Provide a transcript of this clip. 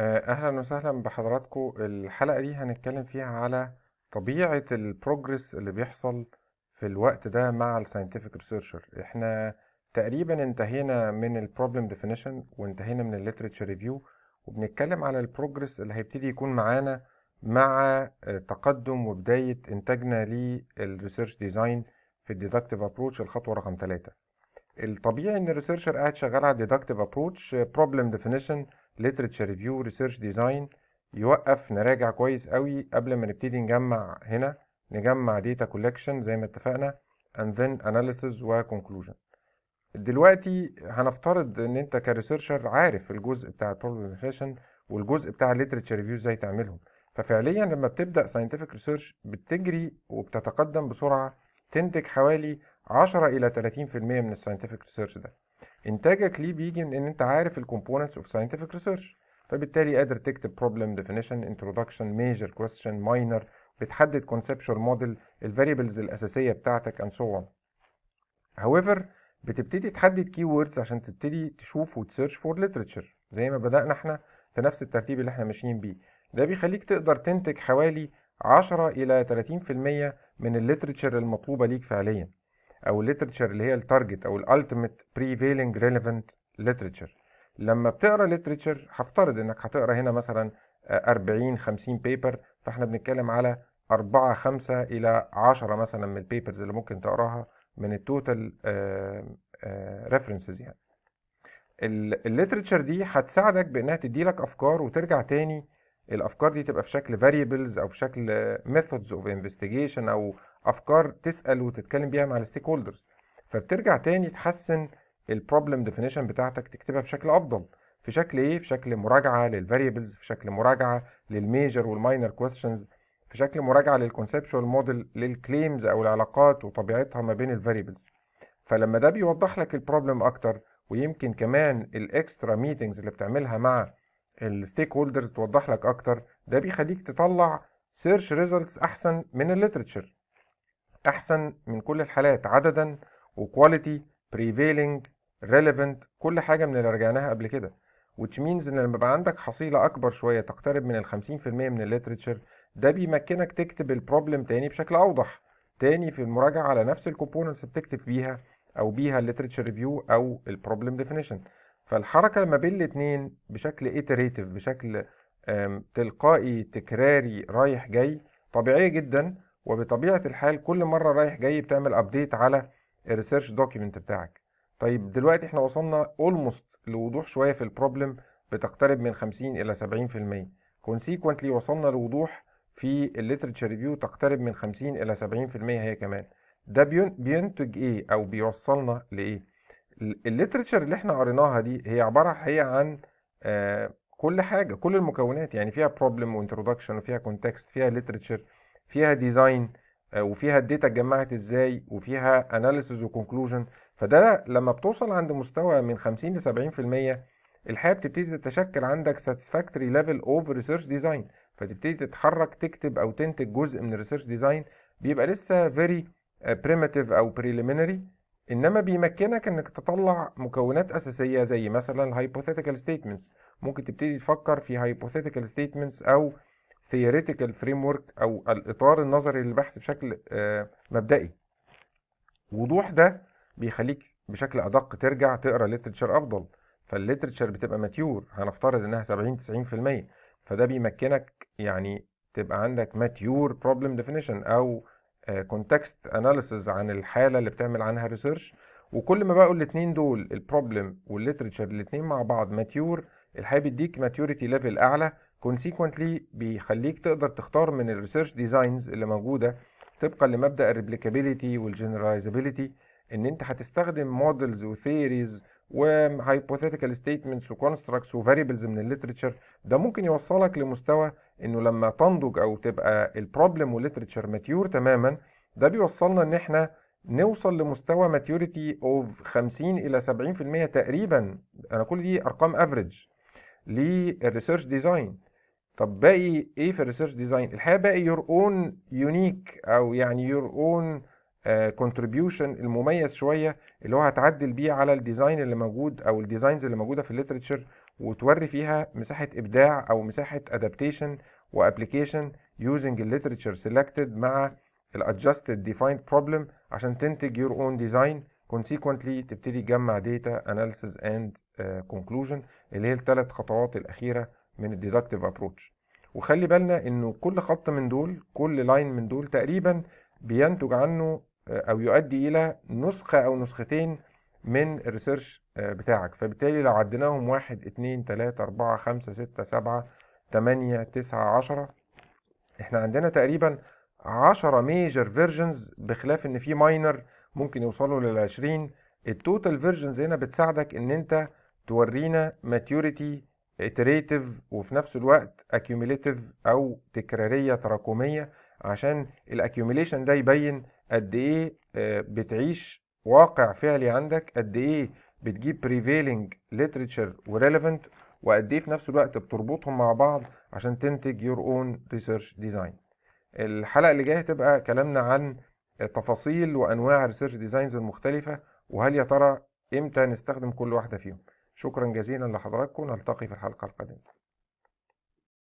آه، اهلا وسهلا بحضراتكم الحلقه دي هنتكلم فيها على طبيعه البروجرس اللي بيحصل في الوقت ده مع الساينتفك ريسيرشر احنا تقريبا انتهينا من البروبلم ديفينيشن وانتهينا من الليترتشر ريفيو وبنتكلم على البروجرس اللي هيبتدي يكون معانا مع آه، تقدم وبدايه انتاجنا للريسيرش ديزاين في الديدكتيف ابروتش الخطوه رقم 3 الطبيعي ان الريسيرشر قاعد شغال على الديدكتيف ابروتش بروبلم ديفينيشن literature ريفيو ريسيرش ديزاين يوقف نراجع كويس قوي قبل ما نبتدي نجمع هنا نجمع data collection زي ما اتفقنا and then analysis و conclusion دلوقتي هنفترض ان انت كريسيرشر عارف الجزء بتاع problem definition والجزء بتاع literature ريفيو ازاي تعملهم ففعليا لما بتبدا scientific research بتجري وبتتقدم بسرعه تنتج حوالي 10 الى 30% من الساينتفك ريسيرش ده انتاجك ليه بيجي من ان انت عارف الكومبوننتس اوف ساينتفك ريسيرش فبالتالي قادر تكتب بروبلم ديفينيشن انترودكشن ميجر كويستشن ماينر بتحدد conceptual موديل الفاريبلز الاساسيه بتاعتك اند سو اون هاويفر بتبتدي تحدد كي ووردز عشان تبتدي تشوف وتسيرش فور ليترشر زي ما بدأنا احنا في نفس الترتيب اللي احنا ماشيين بيه ده بيخليك تقدر تنتج حوالي 10 الى 30% من الليترشر المطلوبه ليك فعليا او literature اللي هي التارجت او الالتيميت بريفيلنج ريليفنت ليترشر لما بتقرا ليترشر هفترض انك هتقرا هنا مثلا 40 50 بيبر فاحنا بنتكلم على 4 5 الى 10 مثلا من البيبرز اللي ممكن تقراها من التوتال آه، ريفرنسز آه، يعني الليترتشر دي هتساعدك بانها تدي لك افكار وترجع تاني الافكار دي تبقى في شكل variables او في شكل methods of investigation او افكار تسال وتتكلم بيها مع الستيك هولدرز فبترجع تاني تحسن البروبلم ديفينيشن بتاعتك تكتبها بشكل افضل في شكل ايه في شكل مراجعه للفاريبلز في شكل مراجعه للميجر والماينر كويستشنز في شكل مراجعه للكونسبشوال موديل للكليمز او العلاقات وطبيعتها ما بين الفاريبلز فلما ده بيوضح لك البروبلم اكتر ويمكن كمان الاكسترا ميتنجز اللي بتعملها مع الستيك هولدرز توضح لك اكتر ده بيخليك تطلع سيرش ريزلتس احسن من الليترشر احسن من كل الحالات عددا وكواليتي بريفيلينج ريليفنت كل حاجه من اللي رجعناها قبل كده which means ان لما يبقى عندك حصيله اكبر شويه تقترب من ال 50% من الليترشر ده بيمكنك تكتب البروبلم تاني بشكل اوضح تاني في المراجعه على نفس الكومبوننتس بتكتب بيها او بيها الليترشر ريفيو او البروبلم ديفينيشن فالحركة ما بين الاتنين بشكل ايتريتيف بشكل تلقائي تكراري رايح جاي طبيعية جدا وبطبيعة الحال كل مرة رايح جاي بتعمل ابديت على الريسيرش دوكيمنت بتاعك طيب دلوقتي احنا وصلنا اولموست لوضوح شوية في البروبلم بتقترب من 50 إلى 70% كونسيكونتلي وصلنا لوضوح في الليترتشر ريفيو تقترب من 50 إلى 70% هي كمان ده بينتج إيه أو بيوصلنا لإيه؟ الليترشر اللي احنا قريناها دي هي عباره هي عن آه، كل حاجه كل المكونات يعني فيها بروبلم وانترودكشن وفيها كونتكست فيها ليترشر فيها ديزاين آه، وفيها الداتا اتجمعت ازاي وفيها اناليسز وكونكلوجن فده لما بتوصل عند مستوى من 50 ل 70% الحياه بتبتدي تتشكل عندك ساتسفاكتوري ليفل اوف ريسيرش ديزاين فتبتدي تتحرك تكتب او تنتج جزء من الريسيرش ديزاين بيبقى لسه فيري بريمتيف آه، او بريليمينري انما بيمكنك انك تطلع مكونات اساسيه زي مثلا الهايبوثيتيكال ستيتمنتس ممكن تبتدي تفكر في هايبوثيتيكال ستيتمنتس او ثيوريتيكال فريم ورك او الاطار النظري للبحث بشكل آه، مبدئي وضوح ده بيخليك بشكل ادق ترجع تقرا لتشر افضل فالليترشر بتبقى ماتيور هنفترض انها 70 90% فده بيمكنك يعني تبقى عندك ماتيور بروبلم ديفينيشن او كونتكست اناليسز عن الحاله اللي بتعمل عنها ريسيرش وكل ما بقوا الاثنين دول البروبلم والليترشر الاثنين مع بعض ماتيور الحقيقه بيديك ماتيوريتي ليفل اعلى كونسيكونتلي بيخليك تقدر تختار من الريسيرش ديزاينز اللي موجوده طبقا لمبدا الريبليكابيليتي والجنراليزابيليتي ان انت هتستخدم مودلز وثيريز وهايبوثيتيكال ستيتمنتس وكونستراكتس وفاريبلز من الليترشر ده ممكن يوصلك لمستوى انه لما تنضج او تبقى البروبلم والليترشر ماتيور تماما ده بيوصلنا ان احنا نوصل لمستوى ماتيوريتي اوف 50 الى 70% تقريبا انا كل دي ارقام افريج للريسيرش ديزاين طب باقي ايه في الريسيرش ديزاين الحقيقه باقي يور اون يونيك او يعني يور اون كونتريبيوشن آه، المميز شويه اللي هو هتعدل بيه على الديزاين اللي موجود او الديزاينز اللي موجوده في الليترتشر وتوري فيها مساحه ابداع او مساحه ادابتيشن وابلكيشن يوزنج الليترتشر سيلكتد مع الادجستد ديفايند بروبلم عشان تنتج يور اون ديزاين كونسيكونتلي تبتدي تجمع داتا اناليسز اند كونكلوجن اللي هي الثلاث خطوات الأخيرة من الديدكتيف ابروتش وخلي بالنا إنه كل خط من دول كل لاين من دول تقريبا بينتج عنه او يؤدي الى نسخه او نسختين من الريسيرش آه، بتاعك فبالتالي لو عدناهم 1 2 3 4 5 6 7 8 9 10 احنا عندنا تقريبا 10 ميجر فيرجنز بخلاف ان في ماينر ممكن يوصلوا لل 20 التوتال فيرجنز هنا بتساعدك ان انت تورينا ماتيوريتي اتريتيف وفي نفس الوقت اكيوميليتيف او تكراريه تراكميه عشان الاكيوميليشن ده يبين قد ايه آه، بتعيش واقع فعلي عندك قد ايه بتجيب prevailing literature وريليفنت وقد ايه في نفس الوقت بتربطهم مع بعض عشان تنتج your own research design الحلقه اللي جايه هتبقى كلامنا عن تفاصيل وانواع الريسيرش ديزاينز المختلفه وهل يا ترى امتى نستخدم كل واحده فيهم شكرا جزيلا لحضراتكم نلتقي في الحلقه القادمه